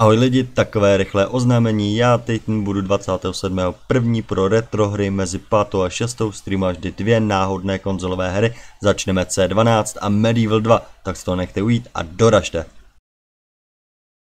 Ahoj lidi, takové rychlé oznámení, já teď budu 27. první pro retro hry mezi 5. a 6. stream až dvě náhodné konzolové hry, začneme C12 a Medieval 2, tak se to nechte ujít a doražte.